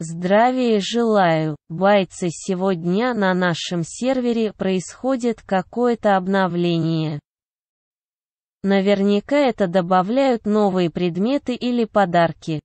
Здравия желаю, бойцы, сегодня на нашем сервере происходит какое-то обновление. Наверняка это добавляют новые предметы или подарки.